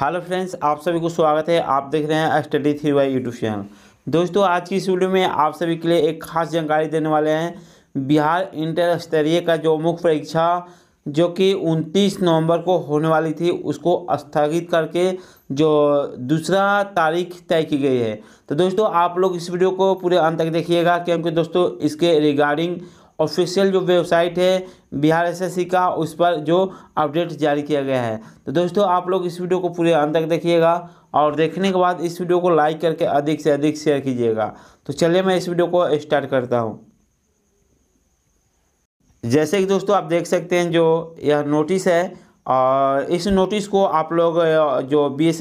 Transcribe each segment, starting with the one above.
hello friends आप सभी को स्वागत है आप देख रहे हैं study three Y YouTube channel दोस्तों आज की इस वीडियो में आप सभी के लिए एक खास जानकारी देने वाले हैं बिहार इंटर स्तरीय का जो मुख्य परीक्षा जो कि 29 नवंबर को होने वाली थी उसको स्थगित करके जो दूसरा तारीख तय की गई है तो दोस्तों आप लोग इस वीडियो को पूरे अंत तक देखिएगा क्योंकि दोस्तों इसके रिगार्डिंग ऑफिशियल जो वेबसाइट है बिहार एस का उस पर जो अपडेट जारी किया गया है तो दोस्तों आप लोग इस वीडियो को पूरे अंत तक देखिएगा और देखने के बाद इस वीडियो को लाइक करके अधिक से अधिक शेयर कीजिएगा तो चलिए मैं इस वीडियो को स्टार्ट करता हूँ जैसे कि दोस्तों आप देख सकते हैं जो यह नोटिस है और इस नोटिस को आप लोग जो बी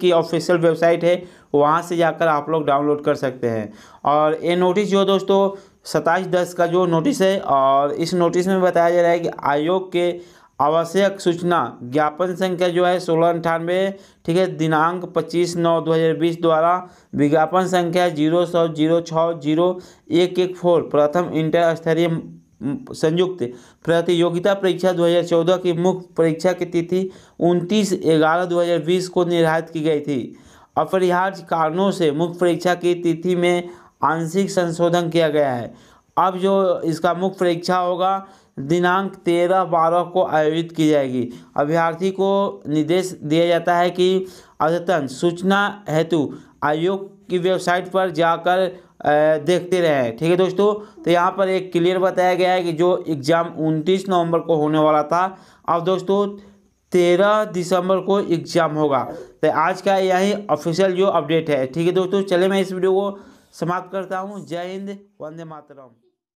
की ऑफिशियल वेबसाइट है वहाँ से जाकर आप लोग डाउनलोड कर सकते हैं और ये नोटिस जो दोस्तों सत्ताईस दस का जो नोटिस है और इस नोटिस में बताया जा रहा है कि आयोग के आवश्यक सूचना ज्ञापन संख्या जो है सोलह अंठानवे ठीक है दिनांक पच्चीस नौ दो हज़ार बीस द्वारा विज्ञापन संख्या जीरो सौ जीरो छः जीरो एक एक फोर प्रथम इंटर स्तरीय संयुक्त प्रतियोगिता परीक्षा 2014 की मुख्य परीक्षा की तिथि उनतीस ग्यारह बीस को निर्धारित की गई थी अपरिहार्य कारणों से मुख्य परीक्षा की तिथि में आंशिक संशोधन किया गया है अब जो इसका मुख्य परीक्षा होगा दिनांक तेरह बारह को आयोजित की जाएगी अभ्यर्थी को निर्देश दिया जाता है कि अद्यतन सूचना हेतु आयोग की वेबसाइट पर जाकर देखते रहें ठीक है दोस्तों तो यहाँ पर एक क्लियर बताया गया है कि जो एग्ज़ाम 29 नवंबर को होने वाला था अब दोस्तों तेरह दिसंबर को एग्ज़ाम होगा तो आज का यही ऑफिशियल जो अपडेट है ठीक है दोस्तों चले मैं इस वीडियो को समाप्त करता हूँ जय हिंद वंदे मातरम